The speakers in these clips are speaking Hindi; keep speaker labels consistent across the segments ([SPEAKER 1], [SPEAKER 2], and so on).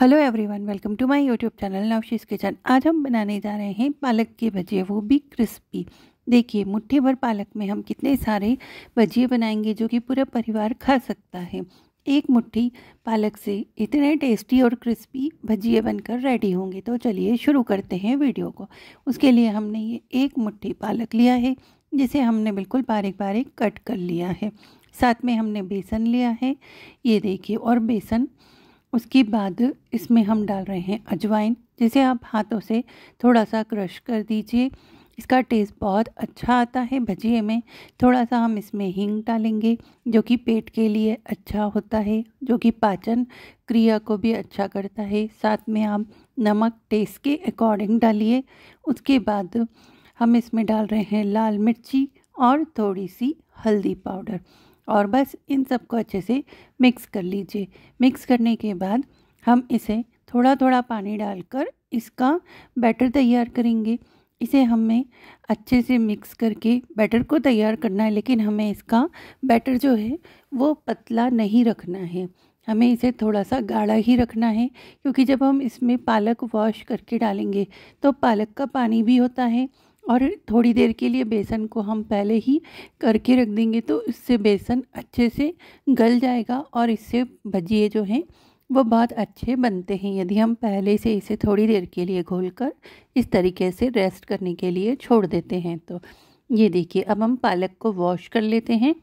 [SPEAKER 1] hello everyone welcome to my YouTube channel Navshi's kitchen आज हम बनाने जा रहे हैं पालक के भजिए वो भी क्रिस्पी देखिए मुट्ठी भर पालक में हम कितने सारे भजिए बनाएंगे जो कि पूरा परिवार खा सकता है एक मुट्ठी पालक से इतने टेस्टी और क्रिस्पी भजिए बनकर रेडी होंगे तो चलिए शुरू करते हैं वीडियो को उसके लिए हमने ये एक मुट्ठी पालक लिया है जिसे हमने बिल्कुल बारीक बारीक कट कर लिया है साथ में हमने बेसन लिया है ये देखिए और बेसन उसके बाद इसमें हम डाल रहे हैं अजवाइन जिसे आप हाथों से थोड़ा सा क्रश कर दीजिए इसका टेस्ट बहुत अच्छा आता है भजिए में थोड़ा सा हम इसमें हींग डालेंगे जो कि पेट के लिए अच्छा होता है जो कि पाचन क्रिया को भी अच्छा करता है साथ में आप नमक टेस्ट के अकॉर्डिंग डालिए उसके बाद हम इसमें डाल रहे हैं लाल मिर्ची और थोड़ी सी हल्दी पाउडर और बस इन सबको अच्छे से मिक्स कर लीजिए मिक्स करने के बाद हम इसे थोड़ा थोड़ा पानी डालकर इसका बैटर तैयार करेंगे इसे हमें अच्छे से मिक्स करके बैटर को तैयार करना है लेकिन हमें इसका बैटर जो है वो पतला नहीं रखना है हमें इसे थोड़ा सा गाढ़ा ही रखना है क्योंकि जब हम इसमें पालक वॉश करके डालेंगे तो पालक का पानी भी होता है और थोड़ी देर के लिए बेसन को हम पहले ही करके रख देंगे तो इससे बेसन अच्छे से गल जाएगा और इससे भजिए जो हैं वो बहुत अच्छे बनते हैं यदि हम पहले से इसे थोड़ी देर के लिए घोल कर इस तरीके से रेस्ट करने के लिए छोड़ देते हैं तो ये देखिए अब हम पालक को वॉश कर लेते हैं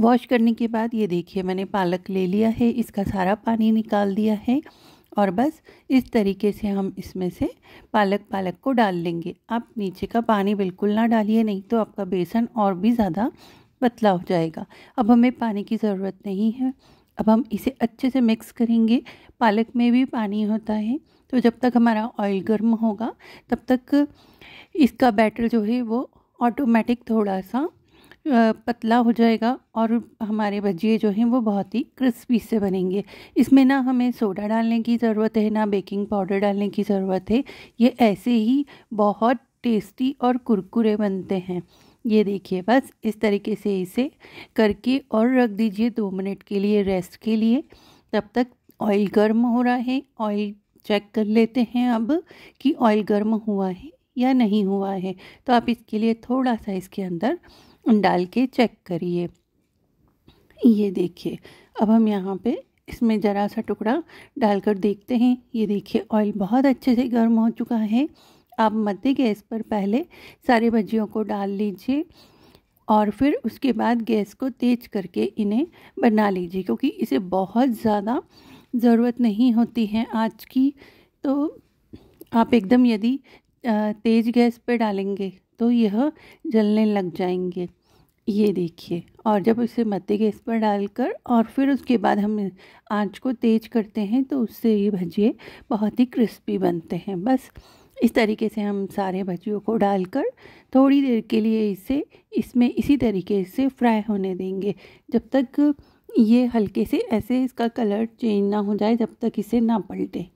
[SPEAKER 1] वॉश करने के बाद ये देखिए मैंने पालक ले लिया है इसका सारा पानी निकाल दिया है और बस इस तरीके से हम इसमें से पालक पालक को डाल लेंगे आप नीचे का पानी बिल्कुल ना डालिए नहीं तो आपका बेसन और भी ज़्यादा पतला हो जाएगा अब हमें पानी की ज़रूरत नहीं है अब हम इसे अच्छे से मिक्स करेंगे पालक में भी पानी होता है तो जब तक हमारा ऑयल गर्म होगा तब तक इसका बैटर जो है वो ऑटोमेटिक थोड़ा सा पतला हो जाएगा और हमारे भजिए जो हैं वो बहुत ही क्रिस्पी से बनेंगे इसमें ना हमें सोडा डालने की ज़रूरत है ना बेकिंग पाउडर डालने की ज़रूरत है ये ऐसे ही बहुत टेस्टी और कुरकुरे बनते हैं ये देखिए बस इस तरीके से इसे करके और रख दीजिए दो मिनट के लिए रेस्ट के लिए तब तक ऑयल गर्म हो रहा है ऑयल चेक कर लेते हैं अब कि ऑयल गर्म हुआ है या नहीं हुआ है तो आप इसके लिए थोड़ा सा इसके अंदर डाल के चेक करिए ये देखिए अब हम यहाँ पे इसमें ज़रा सा टुकड़ा डालकर देखते हैं ये देखिए ऑयल बहुत अच्छे से गर्म हो चुका है आप मध्य गैस पर पहले सारे भजियों को डाल लीजिए और फिर उसके बाद गैस को तेज करके इन्हें बना लीजिए क्योंकि इसे बहुत ज़्यादा ज़रूरत नहीं होती है आज की तो आप एकदम यदि तेज़ गैस पे डालेंगे तो यह जलने लग जाएंगे ये देखिए और जब इसे मध्य गैस पर डालकर और फिर उसके बाद हम आंच को तेज़ करते हैं तो उससे ये भजिए बहुत ही क्रिस्पी बनते हैं बस इस तरीके से हम सारे भजियों को डालकर थोड़ी देर के लिए इसे इसमें इसी तरीके से फ्राई होने देंगे जब तक ये हल्के से ऐसे इसका कलर चेंज ना हो जाए जब तक इसे ना पलटे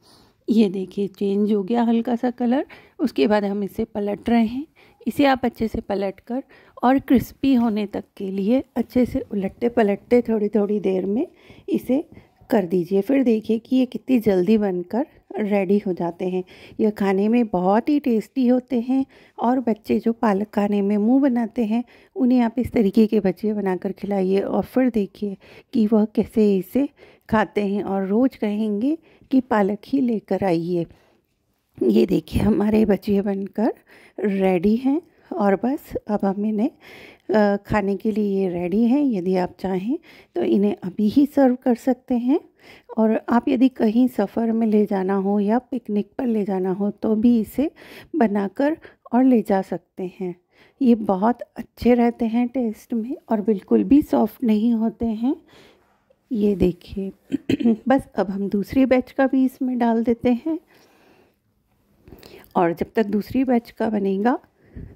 [SPEAKER 1] ये देखिए चेंज हो गया हल्का सा कलर उसके बाद हम इसे पलट रहे हैं इसे आप अच्छे से पलट कर और क्रिस्पी होने तक के लिए अच्छे से उलटते पलटते थोड़ी थोड़ी देर में इसे कर दीजिए फिर देखिए कि ये कितनी जल्दी बनकर रेडी हो जाते हैं यह खाने में बहुत ही टेस्टी होते हैं और बच्चे जो पालक खाने में मुंह बनाते हैं उन्हें आप इस तरीके के बच्चे बनाकर खिलाइए और फिर देखिए कि वह कैसे इसे खाते हैं और रोज़ कहेंगे कि पालक ही लेकर आइए ये देखिए हमारे बचिए बनकर रेडी हैं और बस अब हम इन्हें खाने के लिए ये रेडी हैं यदि आप चाहें तो इन्हें अभी ही सर्व कर सकते हैं और आप यदि कहीं सफ़र में ले जाना हो या पिकनिक पर ले जाना हो तो भी इसे बनाकर और ले जा सकते हैं ये बहुत अच्छे रहते हैं टेस्ट में और बिल्कुल भी सॉफ्ट नहीं होते हैं ये देखिए बस अब हम दूसरी बैच का भी इसमें डाल देते हैं और जब तक दूसरी बैच का बनेगा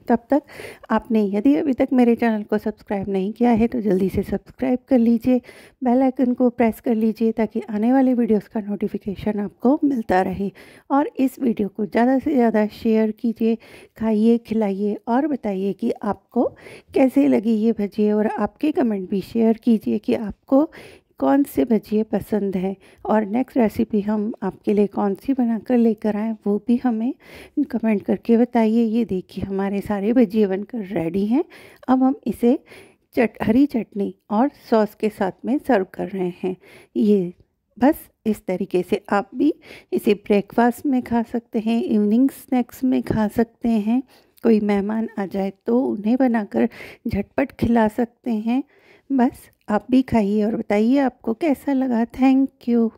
[SPEAKER 1] तब तक आपने यदि अभी तक मेरे चैनल को सब्सक्राइब नहीं किया है तो जल्दी से सब्सक्राइब कर लीजिए बेल आइकन को प्रेस कर लीजिए ताकि आने वाले वीडियोस का नोटिफिकेशन आपको मिलता रहे और इस वीडियो को ज़्यादा से ज़्यादा शेयर कीजिए खाइए खिलाइए और बताइए कि आपको कैसे लगी ये भजिए और आपके कमेंट भी शेयर कीजिए कि आपको कौन से भजिए पसंद हैं और नेक्स्ट रेसिपी हम आपके लिए कौन सी बनाकर लेकर आएँ वो भी हमें कमेंट करके बताइए ये देखिए हमारे सारे भजिए बनकर रेडी हैं अब हम इसे चट हरी चटनी और सॉस के साथ में सर्व कर रहे हैं ये बस इस तरीके से आप भी इसे ब्रेकफास्ट में खा सकते हैं इवनिंग स्नैक्स में खा सकते हैं कोई मेहमान आ जाए तो उन्हें बनाकर झटपट खिला सकते हैं बस आप भी खाइए और बताइए आपको कैसा लगा थैंक यू